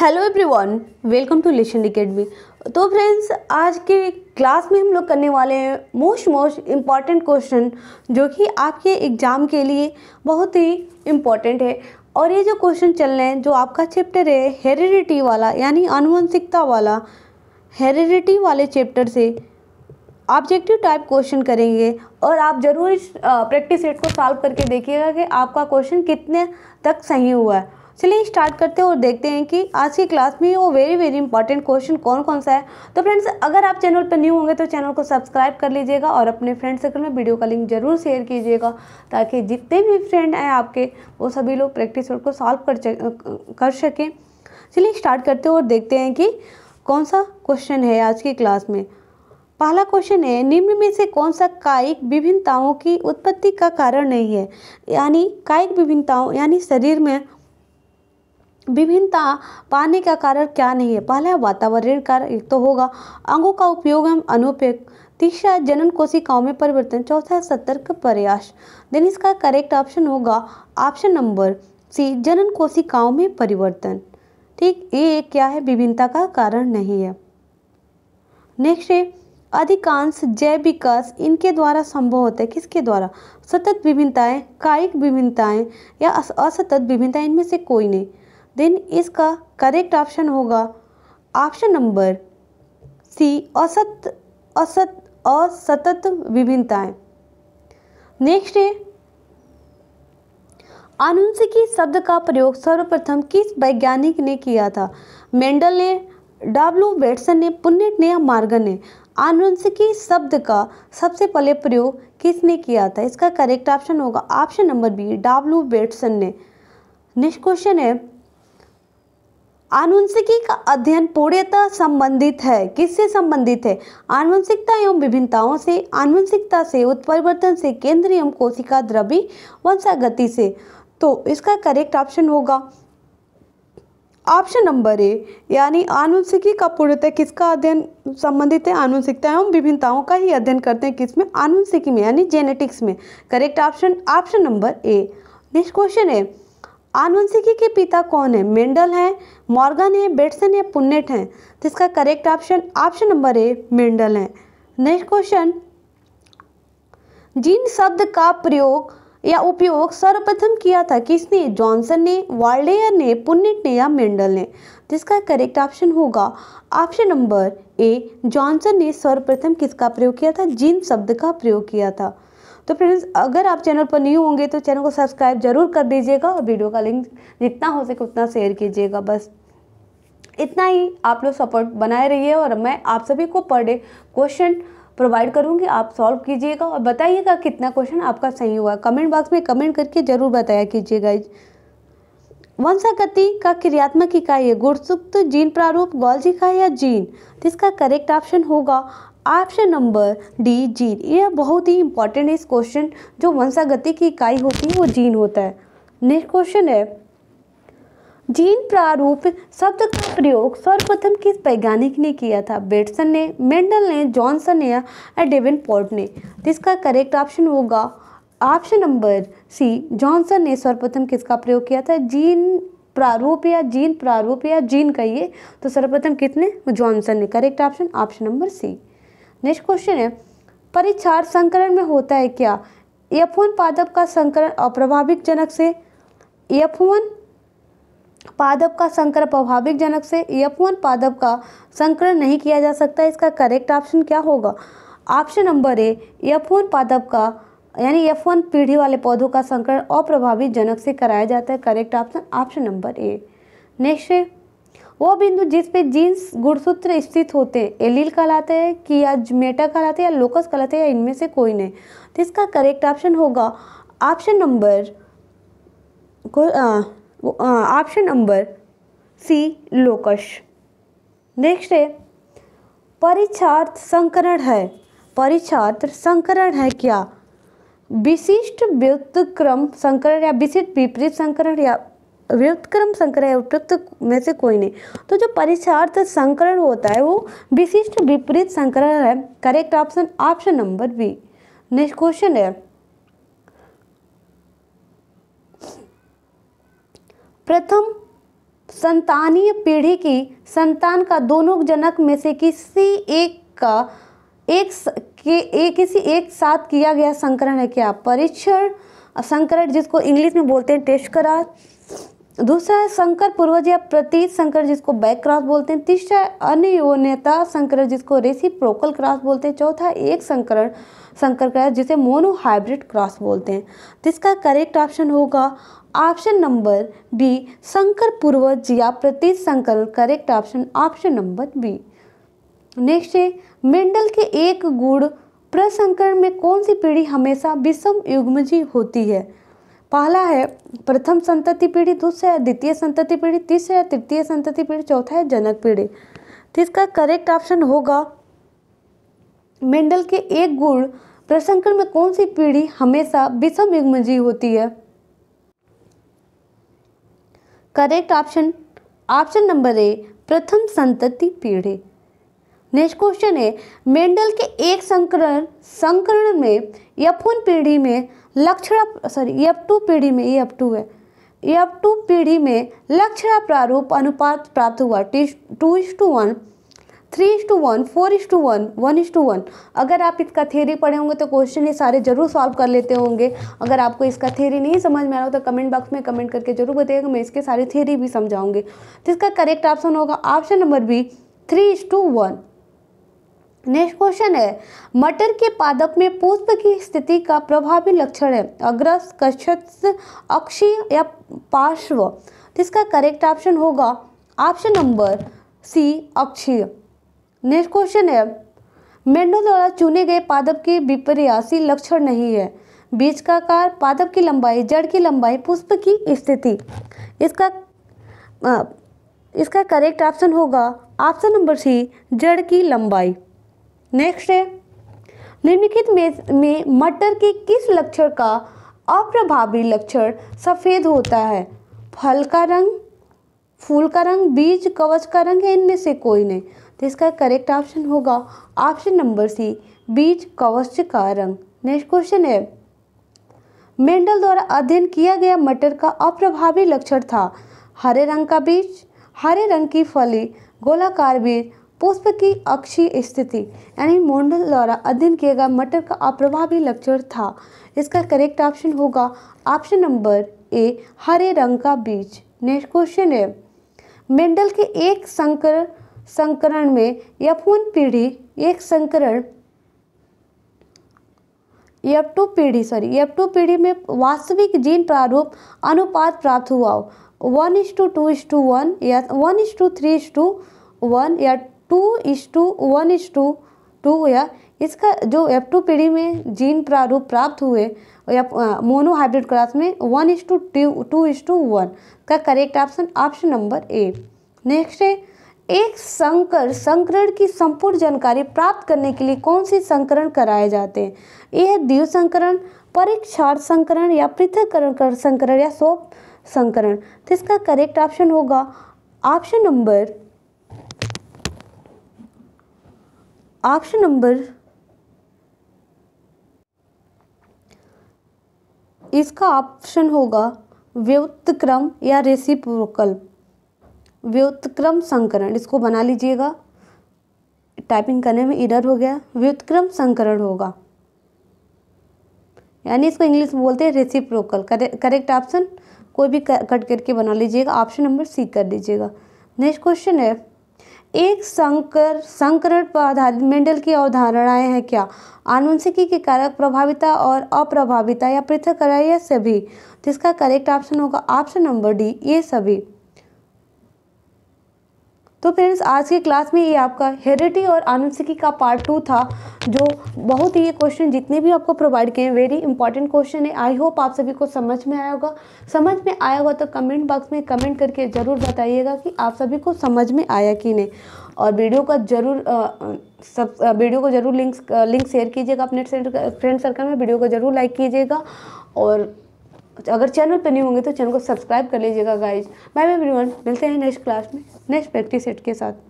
hello everyone welcome to lesson academy तो friends आज के क्लास में हम लोग करने वाले हैं मोस्ट मोस्ट इम्पॉर्टेंट क्वेश्चन जो कि आपके एग्ज़ाम के लिए बहुत ही इम्पॉर्टेंट है और ये जो क्वेश्चन चल रहे हैं जो आपका चैप्टर है हेरिडिटी वाला यानी आनुवंशिकता वाला हेरिडिटी वाले चैप्टर से ऑब्जेक्टिव टाइप क्वेश्चन करेंगे और आप ज़रूर इस प्रैक्टिस सेट को सॉल्व करके देखिएगा कि आपका क्वेश्चन कितने तक सही हुआ है चलिए स्टार्ट करते हैं और देखते हैं कि आज की क्लास में वो वेरी वेरी इंपॉर्टेंट क्वेश्चन कौन कौन सा है तो फ्रेंड्स अगर आप चैनल पर न्यू होंगे तो चैनल को सब्सक्राइब कर लीजिएगा और अपने फ्रेंड सर्कल में वीडियो का लिंक जरूर शेयर कीजिएगा ताकि जितने भी फ्रेंड हैं आपके वो सभी लोग प्रैक्टिस को सॉल्व कर कर सकें चलिए स्टार्ट करते हैं और देखते हैं कि कौन सा क्वेश्चन है आज की क्लास में पहला क्वेश्चन है निम्न में से कौन सा कायिक विभिन्नताओं की उत्पत्ति का कारण नहीं है यानी कायिक विभिन्नताओं यानी शरीर में विभिन्नता पाने का कारण क्या नहीं है पहला है वातावरण का एक तो होगा अंगों का उपयोग एवं अनुपयोग तीसरा है जनन कोशिकाओं में परिवर्तन चौथा है सतर्क प्रयास देन इसका करेक्ट ऑप्शन होगा ऑप्शन नंबर सी जनन कोशिकाओं में परिवर्तन ठीक ये क्या है विभिन्नता का कारण नहीं है नेक्स्ट है अधिकांश जैव विकास इनके द्वारा संभव होता है किसके द्वारा सतत विभिन्नताएं कायिक विभिन्नताएं या असतत विभिन्नताएं इनमें से कोई नहीं देन इसका करेक्ट ऑप्शन होगा ऑप्शन नंबर सी असत असत असतत विभिन्नताएं नेक्स्ट है आनुंशिकी शब्द का प्रयोग सर्वप्रथम किस वैज्ञानिक ने किया था मेंडल ने डब्ल्यू बेट्सन ने पुण्य ने या मार्गन ने आनुवंशिकी शब्द का सबसे पहले प्रयोग किसने किया था इसका करेक्ट ऑप्शन होगा option number B W Bateson ने नेक्स्ट क्वेश्चन है आनुवंशिकी का अध्ययन पूर्णतः संबंधित है किससे संबंधित है आनुवंशिकता एवं विभिन्नताओं से आनुवंशिकता से उत्परिवर्तन से केंद्र एवं कोशिका द्रवी वंशागति से तो इसका करेक्ट ऑप्शन होगा ऑप्शन नंबर ए यानी आनुवंशिकी का पूर्णतः किसका अध्ययन संबंधित है आनुवंशिकता एवं विभिन्नताओं का ही अध्ययन करते हैं किसमें आनुवंशिकी में यानी जेनेटिक्स में correct option option number A next question है आनुवंशिकी के पिता कौन है मेंडल है मॉर्गन है बेटसन है पुन्नेट हैं तो इसका correct option option number A Mendel है नेक्स्ट क्वेश्चन जीन शब्द का प्रयोग या उपयोग सर्वप्रथम किया था किसने जॉनसन ने वार्डेयर ने पुन्नेट ने या मेंडल ने जिसका करेक्ट ऑप्शन होगा ऑप्शन नंबर ए जॉनसन ने सर्वप्रथम किसका प्रयोग किया था जीन शब्द का प्रयोग किया था तो फ्रेंड्स अगर आप चैनल पर न्यू होंगे तो चैनल को सब्सक्राइब जरूर कर दीजिएगा और वीडियो का लिंक जितना हो सके उतना शेयर कीजिएगा बस इतना ही आप लोग सपोर्ट बनाए रहिए और मैं आप सभी को पर डे क्वेश्चन प्रोवाइड करूँगी आप सॉल्व कीजिएगा और बताइएगा कितना क्वेश्चन आपका सही हुआ कमेंट बॉक्स में कमेंट करके ज़रूर बताया कीजिएगा वंशागति का क्रियात्मक इकाई है गुड़सुप्त जीन प्रारूप गोल्जी का या जीन इसका करेक्ट ऑप्शन होगा ऑप्शन नंबर डी जीन यह बहुत ही इंपॉर्टेंट है इस क्वेश्चन जो वंशागति की इकाई होती है वो जीन होता है नेक्स्ट क्वेश्चन है जीन प्रारूप शब्द का प्रयोग सर्वप्रथम किस वैज्ञानिक ने किया था बेटसन ने मेंडल ने जॉनसन ने या डेविन पोर्ट ने जिसका करेक्ट ऑप्शन होगा ऑप्शन नंबर सी जॉनसन ने सर्वप्रथम किसका प्रयोग किया था जीन प्रारूप या जीन प्रारूप या जीन कहिए तो सर्वप्रथम कितने जॉनसन ने correct option option number C next question है परिचार संकरण में होता है क्या यफोन पादप का संकरण अप्रभाविक जनक से यफोन पादप का संकरण प्रभाविक जनक से यफोन पादप का संकरण नहीं किया जा सकता इसका करेक्ट ऑप्शन क्या होगा ऑप्शन नंबर ए यफोन पादप का यानी एफ वन पीढ़ी वाले पौधों का संकरण अप्रभावित जनक से कराया जाता है correct option option number A next है वो बिंदु जिस पे जीन्स गुणसूत्र स्थित होते एलिल कहलाते हैं कि या जमेटा कहलाते हैं या लोकस कहलाते हैं या इनमें से कोई नहीं तो इसका करेक्ट ऑप्शन होगा option number option number C locus next है परीक्षार्थ संकरण है परीक्षार्थ संकरण है क्या विशिष्ट व्युतक्रम संकरण या विशिष्ट विपरीत संकरण या व्युत्क्रम संक्रय उपयुक्त में से कोई नहीं तो जो परिचार्थ संकरण होता है वो विशिष्ट विपरीत संकरण है correct option option number B next question है प्रथम संतानीय पीढ़ी की संतान का दोनों जनक में से किसी एक का एक के एक किसी एक साथ किया गया संकरण है क्या परीक्षण संकरण जिसको इंग्लिश में बोलते हैं टेस्ट करा दूसरा है शंकर पूर्वज या प्रतीत शंकर जिसको बैक क्रॉस बोलते हैं तीसरा है अनियोन्यता शंकर जिसको रेसी प्रोकल क्रॉस बोलते हैं चौथा एक संकरण शंकर क्रॉस जिसे मोनोहाइब्रिड क्रॉस बोलते हैं जिसका करेक्ट ऑप्शन होगा ऑप्शन नंबर बी शंकर पूर्वज या प्रतीत शंकर correct option option number B next है मेंडल के एक गुण प्रसंकरण में कौन सी पीढ़ी हमेशा विषम युग्मजी होती है पहला है प्रथम संतति पीढ़ी दूसरा है द्वितीय संतति पीढ़ी तीसरा है तृतीय संतति पीढ़ी चौथा है जनक पीढ़ी तो इसका करेक्ट ऑप्शन होगा मेंडल के एक गुण प्रसंकरण में कौन सी पीढ़ी हमेशा विषम युग्मजी होती है correct option option number A प्रथम संतति पीढ़ी नेक्स्ट क्वेश्चन है मेंडल के एक संकरण संकरण में वन पीढ़ी में लक्षण सॉरी यफ टू पीढ़ी में यफ टू है यफ टू पीढ़ी में लक्षण प्रारूप अनुपात प्राप्त हुआ two is to one three is to one four is to one one is to one अगर आप इसका थ्योरी पढ़े होंगे तो क्वेश्चन ये सारे जरूर सॉल्व कर लेते होंगे अगर आपको इसका थ्योरी नहीं समझ में आ रहा हो तो कमेंट बॉक्स में कमेंट करके जरूर बताइएगा मैं इसके सारे थ्योरी भी समझाऊंगी तो इसका करेक्ट ऑप्शन होगा option number B three is to one next question है मटर के पादप में पुष्प की स्थिति का प्रभावी लक्षण है अग्रस कक्षस अक्षीय या पार्श्व इसका करेक्ट ऑप्शन होगा ऑप्शन नंबर सी अक्षीय नेक्स्ट क्वेश्चन है मेंढो द्वारा चुने गए पादप के विपर्यासी लक्षण नहीं है बीज का आकार पादप की लंबाई जड़ की लंबाई पुष्प की स्थिति इसका आ, इसका करेक्ट ऑप्शन होगा ऑप्शन नंबर सी जड़ की लंबाई नेक्स्ट है निम्नलिखित में में मटर के किस लक्षण का अप्रभावी लक्षण सफ़ेद होता है फल का रंग फूल का रंग बीज कवच का रंग है इनमें से कोई नहीं तो इसका करेक्ट ऑप्शन होगा ऑप्शन नंबर सी बीज कवच का रंग नेक्स्ट क्वेश्चन है मेंडल द्वारा अध्ययन किया गया मटर का अप्रभावी लक्षण था हरे रंग का बीज हरे रंग की फली गोलाकार बीज पुष्प की अक्षीय स्थिति यानी मोंडल द्वारा अध्ययन किया गया मटर का अप्रभावी लक्षण था इसका करेक्ट ऑप्शन होगा ऑप्शन नंबर ए हरे रंग का बीज नेक्स्ट क्वेश्चन है मेंडल के एक संकर संकरण में यफून पीढ़ी एक संकरण एफ टू पीढ़ी सॉरी एफ टू पीढ़ी में वास्तविक जीन प्रारूप अनुपात प्राप्त हुआ one is to two is to to one one is to two is to to two two is to one is to two हुआ इसका जो एफ टू पीढ़ी में जीन प्रारूप प्राप्त हुए या मोनो हाइब्रिड क्रॉस में one is to two two is to to one correct option option number A next है एक संकर संकरण की संपूर्ण जानकारी प्राप्त करने के लिए कौन सी संकरण कराए जाते हैं ये है द्वि संकरण परीक्षार्थ संकरण या पृथककरण संकरण या सोप संकरण तो इसका करेक्ट ऑप्शन होगा ऑप्शन नंबर ऑप्शन नंबर इसका ऑप्शन होगा व्युतक्रम या रेसिप्रोकल व्युतक्रम संकरण इसको बना लीजिएगा टाइपिंग करने में इधर हो गया व्युतक्रम संकरण होगा यानी इसको इंग्लिश में बोलते हैं रेसिप्रोकल करेक्ट ऑप्शन कोई भी कट करके बना लीजिएगा ऑप्शन नंबर सी कर दीजिएगा नेक्स्ट क्वेश्चन है एक संकर संकरण पर मेंडल की अवधारणाएं हैं क्या आनुवंशिकी के कारक प्रभाविता और अप्रभाविता या पृथक कराया सभी जिसका करेक्ट ऑप्शन होगा ऑप्शन नंबर डी ये सभी तो फ्रेंड्स आज की क्लास में ये आपका हेरिटी और आनुवंशिकी का पार्ट टू था जो बहुत ही ये क्वेश्चन जितने भी आपको प्रोवाइड किए हैं वेरी इंपॉर्टेंट क्वेश्चन है आई होप आप सभी को समझ में आया होगा समझ में आया होगा तो कमेंट बॉक्स में कमेंट करके ज़रूर बताइएगा कि आप सभी को समझ में आया कि नहीं और वीडियो का जरूर सब वीडियो को जरूर लिंक लिंक शेयर कीजिएगा अपने फ्रेंड सर्कल में वीडियो को जरूर लाइक कीजिएगा और अगर चैनल पर नहीं होंगे तो चैनल को सब्सक्राइब कर लीजिएगा गाइज बाय बाय एवरीवन मिलते हैं नेक्स्ट क्लास में नेक्स्ट प्रैक्टिस सेट के साथ